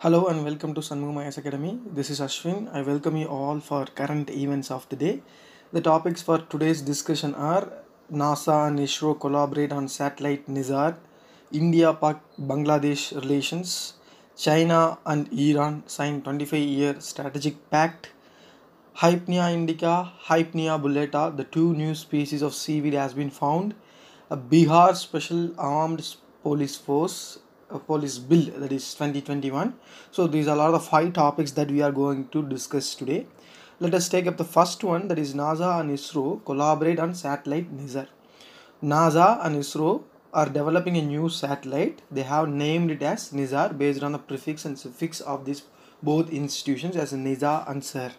Hello and welcome to Sanmu Mayas Academy. This is Ashwin. I welcome you all for current events of the day. The topics for today's discussion are NASA and ISRO collaborate on satellite Nizar, India pak Bangladesh relations, China and Iran sign 25 year strategic pact, Hypnea indica, Hypnea bulleta, the two new species of seaweed has been found, a Bihar Special Armed Police Force a police bill that is 2021 so these are a lot of five topics that we are going to discuss today let us take up the first one that is NASA and ISRO collaborate on satellite NISR NASA and ISRO are developing a new satellite they have named it as NISR based on the prefix and suffix of these both institutions as NISA and SIR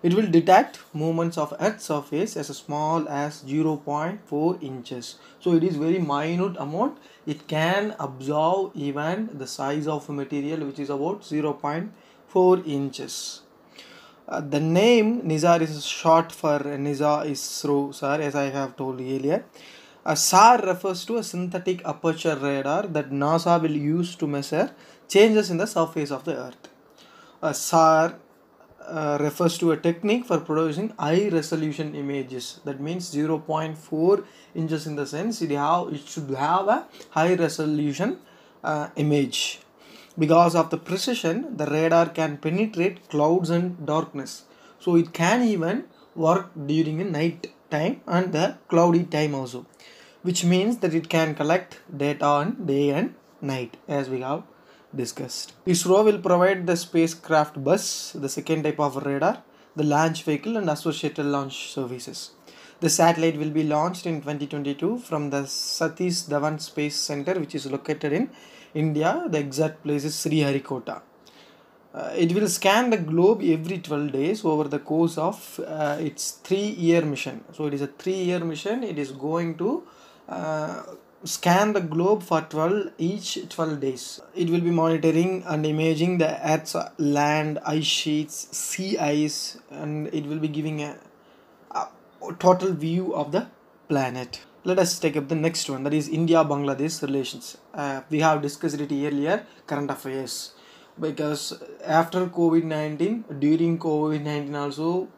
it will detect movements of Earth's surface as small as 0.4 inches. So it is very minute amount. It can absorb even the size of material which is about 0.4 inches. Uh, the name NISAR is short for Nizar ISRO, sir, as I have told earlier. A SAR refers to a synthetic aperture radar that NASA will use to measure changes in the surface of the Earth. A SAR uh, refers to a technique for producing high resolution images that means 0.4 inches in the sense it have it should have a high resolution uh, image because of the precision the radar can penetrate clouds and darkness so it can even work during the night time and the cloudy time also which means that it can collect data on day and night as we have discussed. ISRO will provide the spacecraft bus, the second type of radar, the launch vehicle and associated launch services. The satellite will be launched in 2022 from the Satish Dhawan Space Center which is located in India. The exact place is Sriharikota. Uh, it will scan the globe every 12 days over the course of uh, its 3 year mission. So it is a 3 year mission. It is going to uh, scan the globe for 12 each 12 days it will be monitoring and imaging the earth's land ice sheets sea ice and it will be giving a, a total view of the planet let us take up the next one that is india bangladesh relations uh, we have discussed it earlier current affairs because after covid-19 during covid-19 also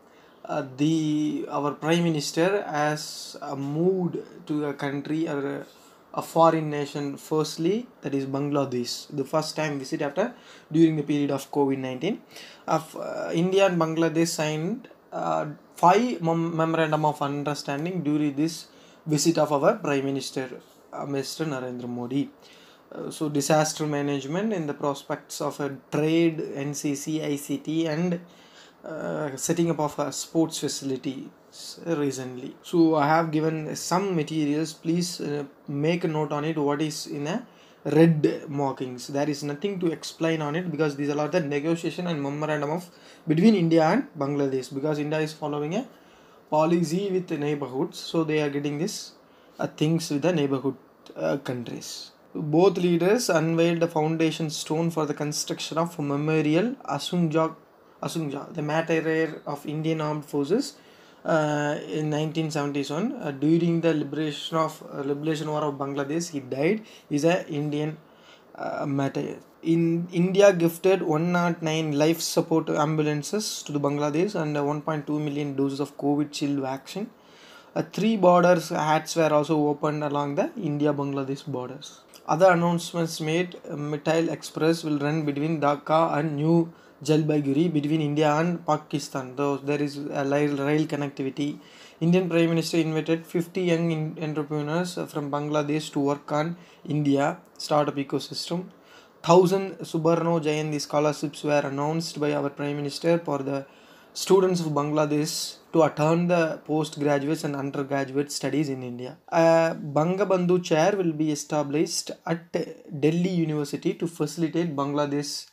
uh, the our prime minister has uh, moved to a country or uh, a foreign nation firstly that is bangladesh the first time visit after during the period of covid-19 of uh, india and bangladesh signed uh, five mem- memorandum of understanding during this visit of our prime minister uh, mr narendra modi uh, so disaster management in the prospects of a trade ncc ict and uh, setting up of a sports facility recently so i have given some materials please uh, make a note on it what is in a red markings there is nothing to explain on it because these are the negotiation and memorandum of between india and bangladesh because india is following a policy with the neighborhoods so they are getting this uh, things with the neighborhood uh, countries both leaders unveiled the foundation stone for the construction of a memorial asunjak Asunja, the martyr of Indian armed forces uh, in 1971 uh, during the liberation of uh, liberation war of Bangladesh. He died. He's an Indian uh, martyr. In India, gifted 109 life support ambulances to the Bangladesh and 1.2 million doses of COVID shield vaccine. Uh, three borders hats were also opened along the India-Bangladesh borders. Other announcements made: uh, Mittal Express will run between Dhaka and New Jalpaiguri between India and Pakistan. Though there is a rail connectivity, Indian Prime Minister invited 50 young entrepreneurs from Bangladesh to work on India startup ecosystem. Thousand Subarno Jayanti scholarships were announced by our Prime Minister for the students of Bangladesh to attend the postgraduate and undergraduate studies in India. A Bangabandhu chair will be established at Delhi University to facilitate Bangladesh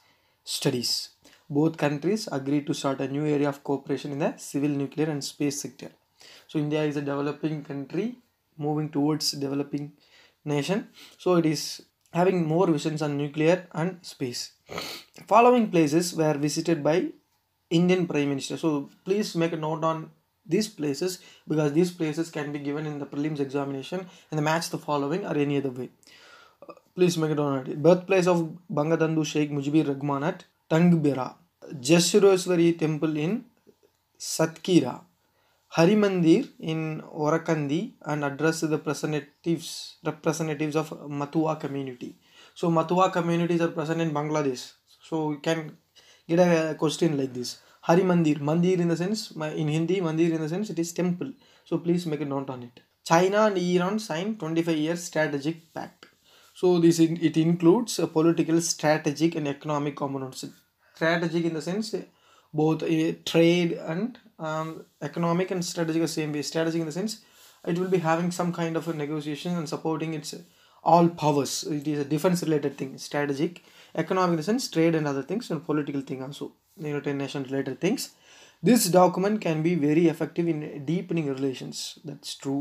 studies both countries agreed to start a new area of cooperation in the civil nuclear and space sector so india is a developing country moving towards developing nation so it is having more visions on nuclear and space following places were visited by indian prime minister so please make a note on these places because these places can be given in the prelims examination and the match the following or any other way please make it on it birthplace of bangadandu sheikh mujibur rahmanat Tangbira, Jashuroshwari temple in Satkira, Hari Mandir in Orakandi and address the representatives, representatives of Matua community. So Matua communities are present in Bangladesh. So you can get a question like this. Hari Mandir, Mandir in the sense, in Hindi, Mandir in the sense it is temple. So please make a note on it. China and Iran signed 25 year strategic pact so this in, it includes a political strategic and economic components strategic in the sense eh, both a eh, trade and um, economic and strategic the same way strategic in the sense it will be having some kind of a negotiation and supporting its eh, all powers it is a defense related thing strategic economic in the sense trade and other things and political thing also united nations related things this document can be very effective in deepening relations that's true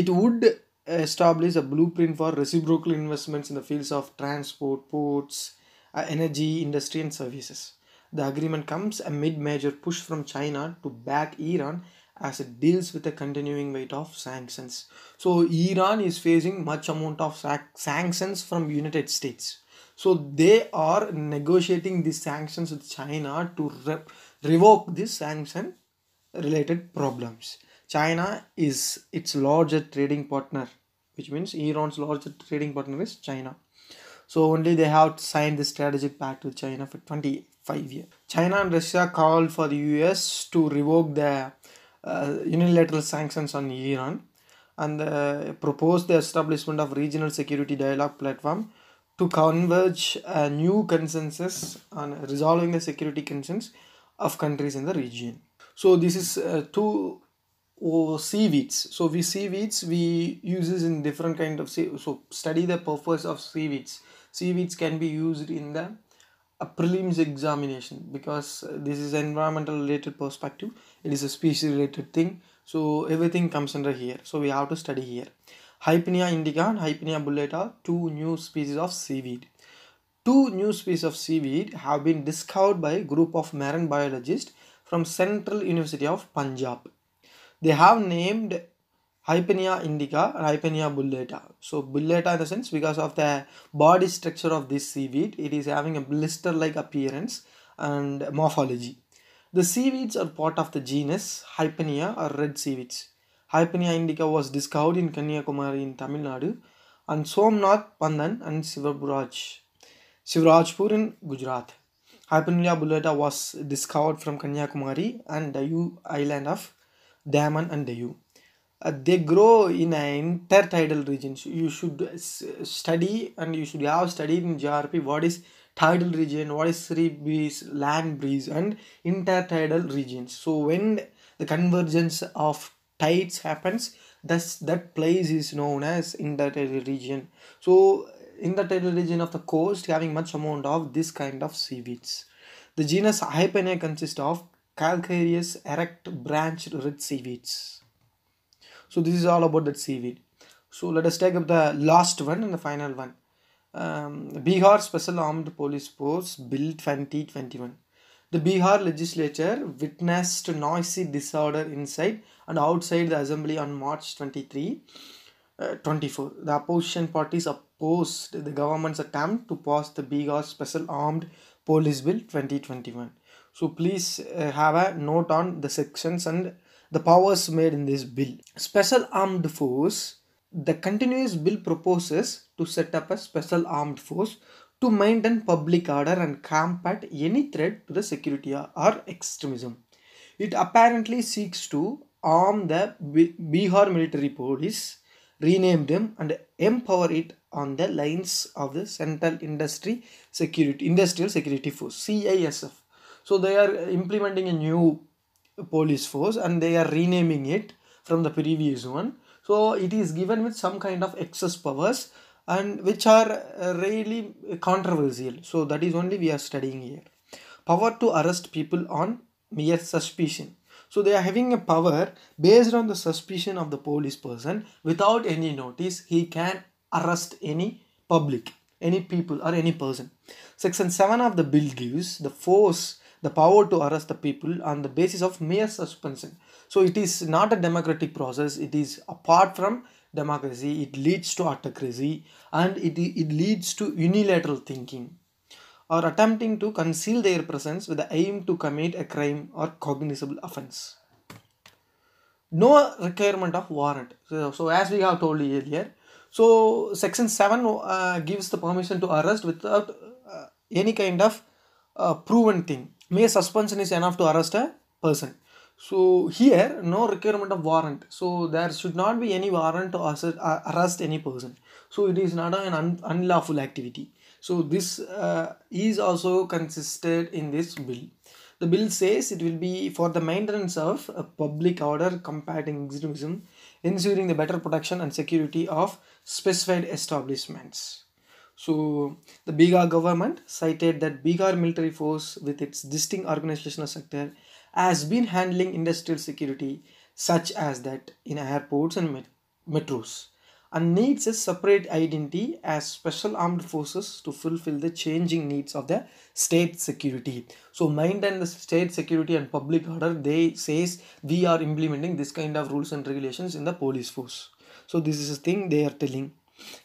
it would establish a blueprint for reciprocal investments in the fields of transport, ports, uh, energy, industry, and services. The agreement comes amid major push from China to back Iran as it deals with the continuing weight of sanctions. So Iran is facing much amount of sanctions from United States. So they are negotiating these sanctions with China to re- revoke this sanction related problems. China is its largest trading partner, which means Iran's largest trading partner is China. So only they have signed the strategic pact with China for 25 years. China and Russia called for the US to revoke the uh, unilateral sanctions on Iran and uh, proposed the establishment of regional security dialogue platform to converge a new consensus on resolving the security concerns of countries in the region. So this is uh, two or seaweeds so we seaweeds we uses in different kind of sea so study the purpose of seaweeds seaweeds can be used in the a prelims examination because this is environmental related perspective it is a species related thing so everything comes under here so we have to study here hypnea indica and hypnea bullata two new species of seaweed two new species of seaweed have been discovered by a group of marine biologists from central university of punjab they have named Hypenia indica and Hypenia bullata. So bullata in the sense because of the body structure of this seaweed, it is having a blister-like appearance and morphology. The seaweeds are part of the genus Hypenia or red seaweeds. Hypenia indica was discovered in Kanyakumari in Tamil Nadu and Somnath Pandan and Sivaburaj, Sivarajpur in Gujarat. Hypenia bullata was discovered from Kanyakumari and the U island of Daman and Dayu. Uh, they grow in an intertidal region. You should study and you should have studied in JRP what is tidal region, what is sea breeze, land breeze, and intertidal regions. So when the convergence of tides happens, thus that place is known as intertidal region. So intertidal region of the coast having much amount of this kind of seaweeds. The genus Hypena consists of calcareous erect branched red seaweeds so this is all about that seaweed so let us take up the last one and the final one um, Bihar Special Armed Police Force Bill 2021 the Bihar legislature witnessed noisy disorder inside and outside the assembly on March 23 uh, 24 the opposition parties opposed the government's attempt to pass the Bihar Special Armed Police Bill 2021 so please uh, have a note on the sections and the powers made in this bill special armed force the continuous bill proposes to set up a special armed force to maintain public order and combat any threat to the security or extremism. It apparently seeks to arm the Bihar military police, rename them and empower it on the lines of the Central Industry Security Industrial Security Force CISF. So they are implementing a new police force and they are renaming it from the previous one. So it is given with some kind of excess powers and which are really controversial. So that is only we are studying here. Power to arrest people on mere suspicion. So they are having a power based on the suspicion of the police person without any notice he can arrest any public, any people or any person. Section 7 of the bill gives the force the power to arrest the people on the basis of mere suspension. So it is not a democratic process. It is apart from democracy. It leads to autocracy and it, it leads to unilateral thinking or attempting to conceal their presence with the aim to commit a crime or cognizable offense. No requirement of warrant. So, so as we have told earlier, so section 7 uh, gives the permission to arrest without uh, any kind of uh, proven thing may suspension is enough to arrest a person so here no requirement of warrant so there should not be any warrant to arrest uh, any person so it is not an unlawful activity so this uh, is also consisted in this bill the bill says it will be for the maintenance of a public order combating extremism ensuring the better protection and security of specified establishments so the Bihar government cited that Bihar military force with its distinct organizational sector, has been handling industrial security such as that in airports and met- metros and needs a separate identity as special armed forces to fulfill the changing needs of the state security so maintain the state security and public order they says we are implementing this kind of rules and regulations in the police force so this is a thing they are telling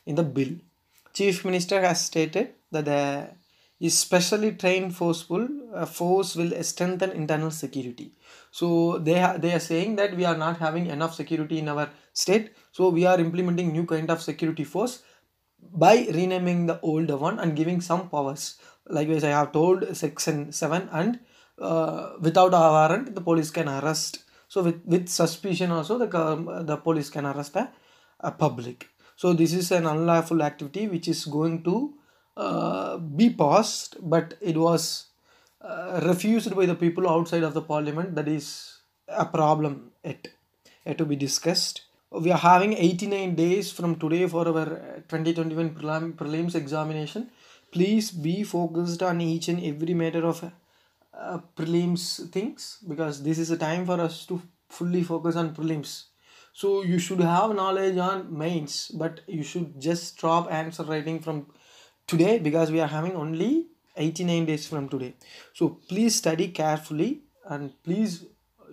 in the bill Chief Minister has stated that the specially trained forceful uh, force will strengthen internal security. So they they are saying that we are not having enough security in our state. So we are implementing new kind of security force by renaming the older one and giving some powers. Likewise, I have told section seven and uh, without a warrant the police can arrest. So with with suspicion also the um, the police can arrest a uh, public so this is an unlawful activity which is going to uh, be passed but it was uh, refused by the people outside of the parliament that is a problem it yet to be discussed we are having 89 days from today for our uh, 2021 prelim- prelims examination please be focused on each and every matter of uh, prelims things because this is a time for us to fully focus on prelims so you should have knowledge on mains but you should just stop answer writing from today because we are having only 89 days from today so please study carefully and please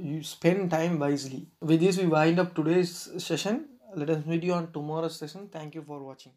you spend time wisely with this we wind up today's session let us meet you on tomorrow's session thank you for watching